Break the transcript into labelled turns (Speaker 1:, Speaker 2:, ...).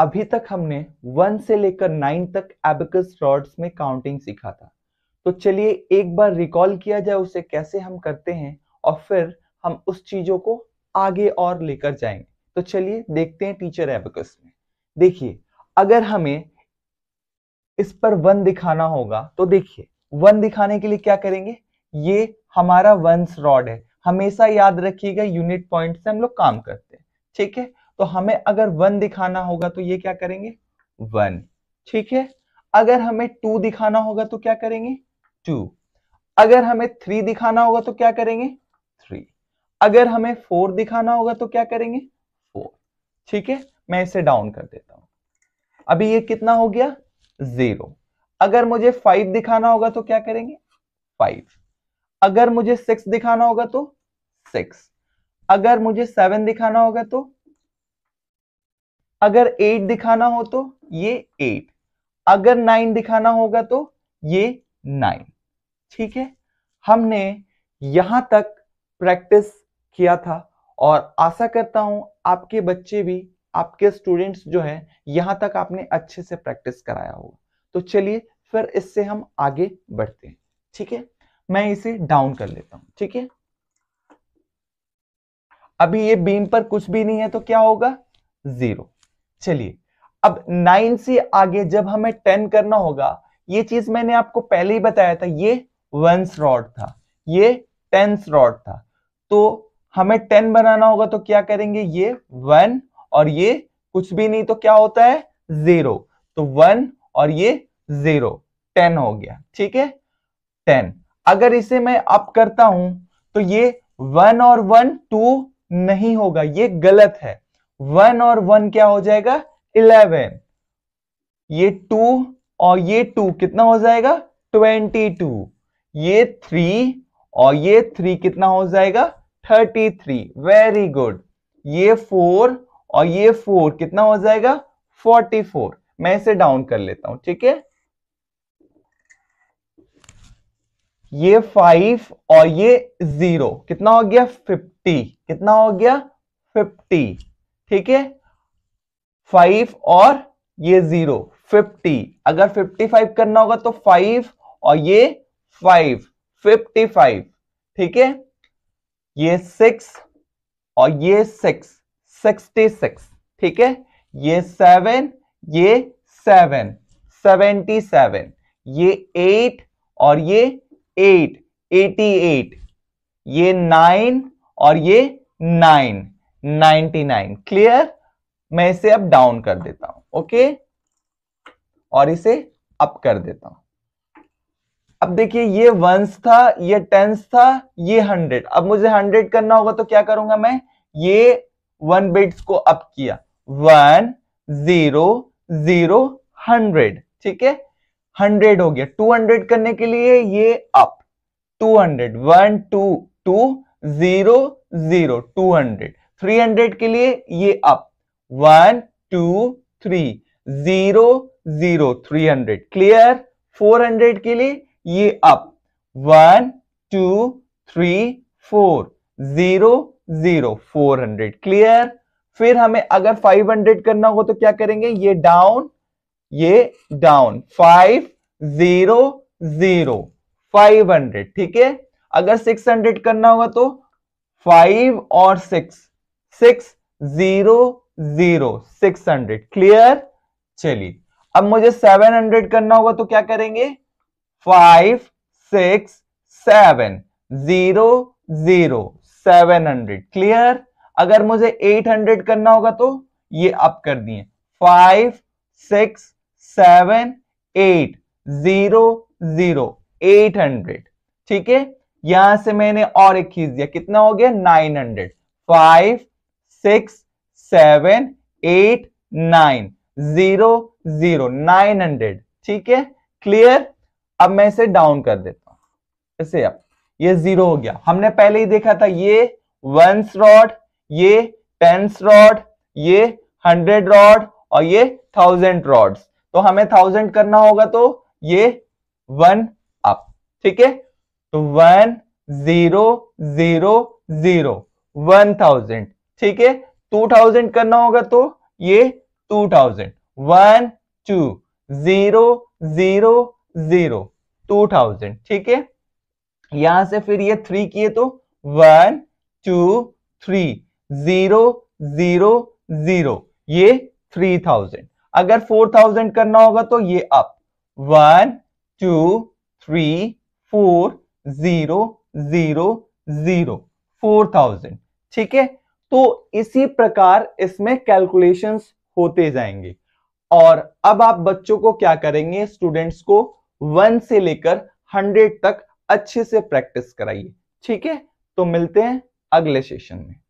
Speaker 1: अभी तक हमने वन से लेकर नाइन तक एबकस रॉड्स में काउंटिंग सीखा था तो चलिए एक बार रिकॉल किया जाए उसे कैसे हम करते हैं और फिर हम उस चीजों को आगे और लेकर जाएंगे तो चलिए देखते हैं टीचर एबिकस में देखिए अगर हमें इस पर वन दिखाना होगा तो देखिए वन दिखाने के लिए क्या करेंगे ये हमारा वंस रॉड है हमेशा याद रखिएगा यूनिट पॉइंट से हम लोग काम करते हैं ठीक है तो हमें अगर वन दिखाना होगा तो ये क्या करेंगे वन ठीक है अगर हमें टू दिखाना होगा तो क्या करेंगे टू अगर हमें थ्री दिखाना होगा तो क्या करेंगे थ्री अगर हमें फोर दिखाना होगा तो क्या करेंगे फोर ठीक है मैं इसे डाउन कर देता हूं अभी ये कितना हो गया जीरो अगर मुझे फाइव दिखाना होगा तो क्या करेंगे फाइव अगर मुझे सिक्स दिखाना होगा तो सिक्स अगर मुझे सेवन दिखाना होगा तो अगर एट दिखाना हो तो ये एट अगर नाइन दिखाना होगा तो ये नाइन ठीक है हमने यहां तक प्रैक्टिस किया था और आशा करता हूं आपके बच्चे भी आपके स्टूडेंट्स जो है यहां तक आपने अच्छे से प्रैक्टिस कराया होगा तो चलिए फिर इससे हम आगे बढ़ते हैं ठीक है मैं इसे डाउन कर लेता हूं ठीक है अभी ये बीम पर कुछ भी नहीं है तो क्या होगा जीरो चलिए अब नाइन से आगे जब हमें टेन करना होगा ये चीज मैंने आपको पहले ही बताया था ये वंस रॉड था ये टेंस रॉड था तो हमें टेन बनाना होगा तो क्या करेंगे ये वन और ये कुछ भी नहीं तो क्या होता है जीरो तो वन और ये जीरो टेन हो गया ठीक है टेन अगर इसे मैं अप करता हूं तो ये वन और वन टू नहीं होगा ये गलत है वन और वन क्या हो जाएगा इलेवन ये टू और ये टू कितना हो जाएगा ट्वेंटी टू ये थ्री और ये थ्री कितना हो जाएगा थर्टी थ्री वेरी गुड ये फोर और ये फोर कितना हो जाएगा फोर्टी फोर मैं इसे डाउन कर लेता हूं ठीक है ये फाइव और ये जीरो कितना हो गया फिफ्टी कितना हो गया फिफ्टी ठीक है फाइव और ये जीरो फिफ्टी अगर फिफ्टी फाइव करना होगा तो फाइव और ये फाइव फिफ्टी फाइव ठीक है ये सिक्स और ये सिक्स सिक्सटी सिक्स ठीक है ये सेवन ये सेवन सेवेंटी सेवन ये एट और ये एट एटी एट ये नाइन और ये नाइन 99 क्लियर मैं इसे अब डाउन कर देता हूं ओके और इसे अप कर देता हूं अब देखिए ये वंस था ये टेंस था ये हंड्रेड अब मुझे हंड्रेड करना होगा तो क्या करूंगा मैं ये वन बिट्स को अप किया वन जीरो जीरो हंड्रेड ठीक है हंड्रेड हो गया टू हंड्रेड करने के लिए ये up two hundred one two two zero zero two hundred 300 के लिए ये up one two three zero zero three hundred clear four hundred के लिए ये up one two three four zero zero four hundred clear फिर हमें अगर five hundred करना हो तो क्या करेंगे ये डाउन ये down five zero zero five hundred ठीक है अगर सिक्स हंड्रेड करना होगा तो फाइव और six six zero zero six hundred clear चलिए अब मुझे सेवन हंड्रेड करना होगा तो क्या करेंगे five six seven zero zero seven hundred clear अगर मुझे एट हंड्रेड करना होगा तो ये अप कर दिए five six seven eight zero zero eight hundred ठीक है यहां से मैंने और एक खींच दिया कितना हो गया nine hundred five six seven eight nine zero zero nine hundred ठीक है क्लियर अब मैं इसे डाउन कर देता हूं इसे अब ये जीरो हो गया हमने पहले ही देखा था ये वन रॉड ये टेंस रॉड ये हंड्रेड रॉड और ये थाउजेंड रॉड्स तो हमें थाउजेंड करना होगा तो ये वन अप ठीक है तो one zero zero zero one thousand ठीक है टू थाउजेंड करना होगा तो ये two thousand one two zero zero zero two thousand ठीक है यहां से फिर ये थ्री किए तो one two three zero zero zero ये थ्री थाउजेंड अगर फोर थाउजेंड करना होगा तो ये up one two three four zero zero zero four thousand ठीक है तो इसी प्रकार इसमें कैलकुलेशंस होते जाएंगे और अब आप बच्चों को क्या करेंगे स्टूडेंट्स को वन से लेकर हंड्रेड तक अच्छे से प्रैक्टिस कराइए ठीक है तो मिलते हैं अगले सेशन में